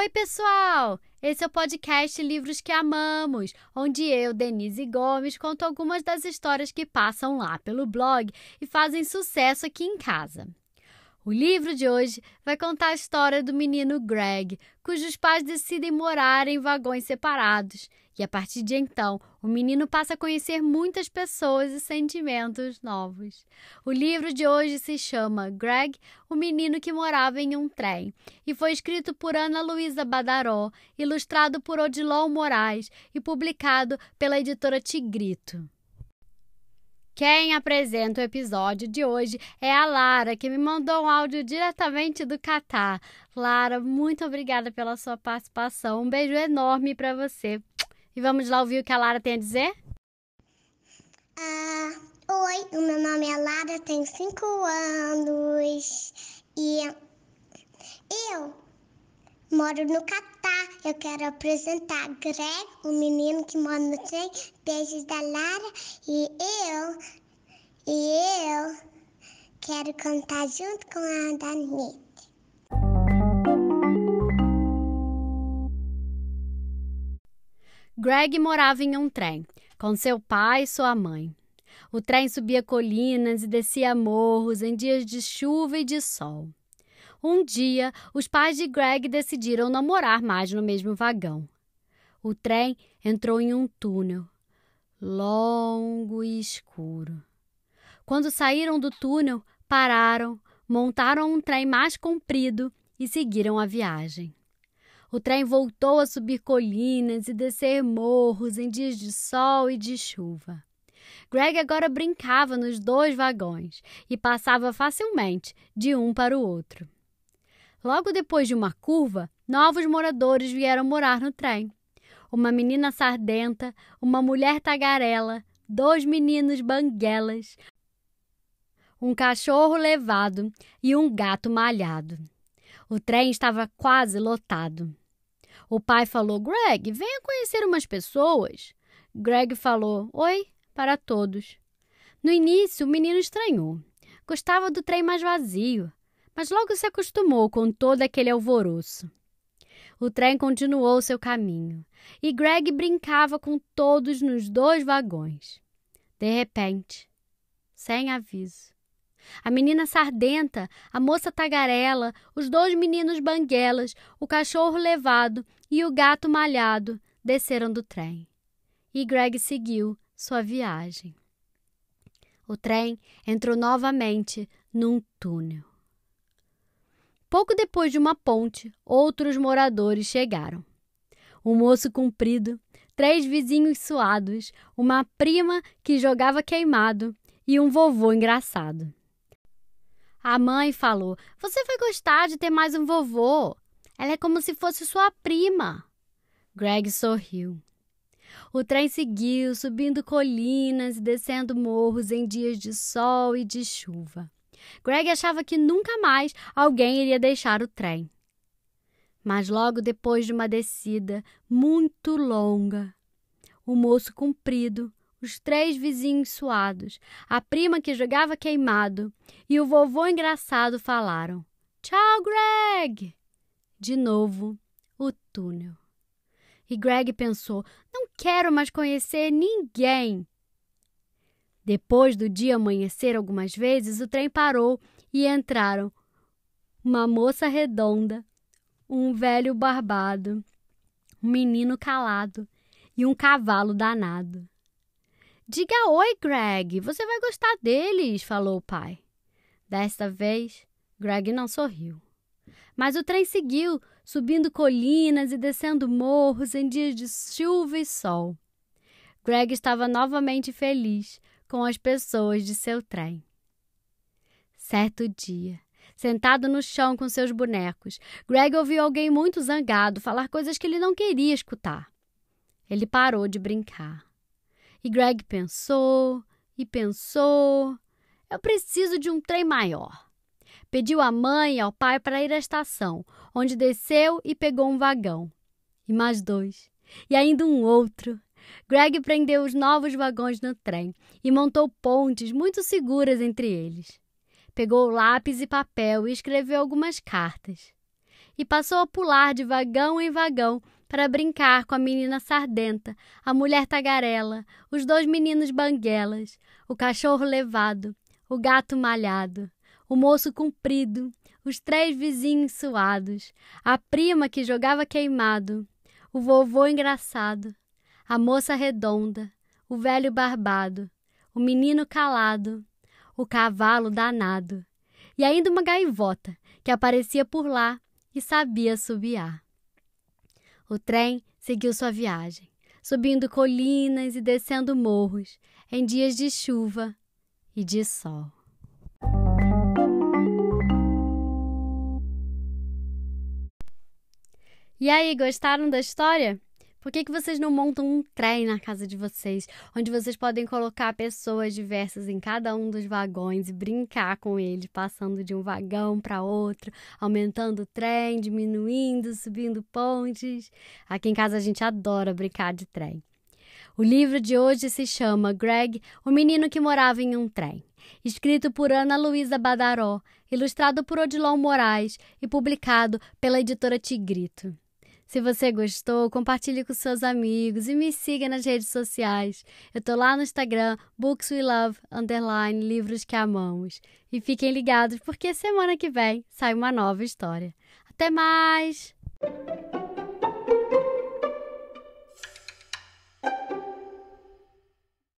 Oi, pessoal! Esse é o podcast Livros que Amamos, onde eu, Denise Gomes, conto algumas das histórias que passam lá pelo blog e fazem sucesso aqui em casa. O livro de hoje vai contar a história do menino Greg, cujos pais decidem morar em vagões separados. E a partir de então, o menino passa a conhecer muitas pessoas e sentimentos novos. O livro de hoje se chama Greg, o menino que morava em um trem, e foi escrito por Ana Luísa Badaró, ilustrado por Odilon Moraes e publicado pela editora Tigrito. Quem apresenta o episódio de hoje é a Lara, que me mandou um áudio diretamente do Catar. Lara, muito obrigada pela sua participação. Um beijo enorme para você. E vamos lá ouvir o que a Lara tem a dizer? Ah, oi, o meu nome é Lara, tenho 5 anos e eu moro no Catar eu quero apresentar Greg, o menino que mora no trem, beijos da Lara e eu, e eu quero cantar junto com a Danita. Greg morava em um trem, com seu pai e sua mãe. O trem subia colinas e descia morros em dias de chuva e de sol. Um dia, os pais de Greg decidiram não morar mais no mesmo vagão. O trem entrou em um túnel longo e escuro. Quando saíram do túnel, pararam, montaram um trem mais comprido e seguiram a viagem. O trem voltou a subir colinas e descer morros em dias de sol e de chuva. Greg agora brincava nos dois vagões e passava facilmente de um para o outro. Logo depois de uma curva, novos moradores vieram morar no trem. Uma menina sardenta, uma mulher tagarela, dois meninos banguelas, um cachorro levado e um gato malhado. O trem estava quase lotado. O pai falou: Greg, venha conhecer umas pessoas. Greg falou: Oi, para todos. No início, o menino estranhou. Gostava do trem mais vazio mas logo se acostumou com todo aquele alvoroço. O trem continuou seu caminho e Greg brincava com todos nos dois vagões. De repente, sem aviso, a menina sardenta, a moça tagarela, os dois meninos banguelas, o cachorro levado e o gato malhado desceram do trem. E Greg seguiu sua viagem. O trem entrou novamente num túnel. Pouco depois de uma ponte, outros moradores chegaram. Um moço comprido, três vizinhos suados, uma prima que jogava queimado e um vovô engraçado. A mãe falou: Você vai gostar de ter mais um vovô. Ela é como se fosse sua prima. Greg sorriu. O trem seguiu, subindo colinas e descendo morros em dias de sol e de chuva. Greg achava que nunca mais alguém iria deixar o trem. Mas logo depois de uma descida muito longa, o moço comprido, os três vizinhos suados, a prima que jogava queimado e o vovô engraçado falaram: Tchau, Greg! De novo, o túnel. E Greg pensou: não quero mais conhecer ninguém. Depois do dia amanhecer algumas vezes, o trem parou e entraram uma moça redonda, um velho barbado, um menino calado e um cavalo danado. Diga oi, Greg, você vai gostar deles, falou o pai. Desta vez, Greg não sorriu. Mas o trem seguiu, subindo colinas e descendo morros em dias de chuva e sol. Greg estava novamente feliz, com as pessoas de seu trem. Certo dia, sentado no chão com seus bonecos, Greg ouviu alguém muito zangado falar coisas que ele não queria escutar. Ele parou de brincar. E Greg pensou e pensou: eu preciso de um trem maior. Pediu à mãe e ao pai para ir à estação, onde desceu e pegou um vagão. E mais dois. E ainda um outro. Greg prendeu os novos vagões no trem e montou pontes muito seguras entre eles. Pegou lápis e papel e escreveu algumas cartas. E passou a pular de vagão em vagão para brincar com a menina sardenta, a mulher tagarela, os dois meninos banguelas, o cachorro levado, o gato malhado, o moço comprido, os três vizinhos suados, a prima que jogava queimado, o vovô engraçado, a moça redonda, o velho barbado, o menino calado, o cavalo danado, e ainda uma gaivota que aparecia por lá e sabia subiar. O trem seguiu sua viagem, subindo colinas e descendo morros, em dias de chuva e de sol. E aí, gostaram da história? Por que, que vocês não montam um trem na casa de vocês, onde vocês podem colocar pessoas diversas em cada um dos vagões e brincar com eles, passando de um vagão para outro, aumentando o trem, diminuindo, subindo pontes? Aqui em casa a gente adora brincar de trem. O livro de hoje se chama Greg, o menino que morava em um trem, escrito por Ana Luísa Badaró, ilustrado por Odilon Moraes e publicado pela editora Tigrito. Se você gostou, compartilhe com seus amigos e me siga nas redes sociais. Eu tô lá no Instagram, Books We Love, underline, livros que amamos. E fiquem ligados, porque semana que vem sai uma nova história. Até mais!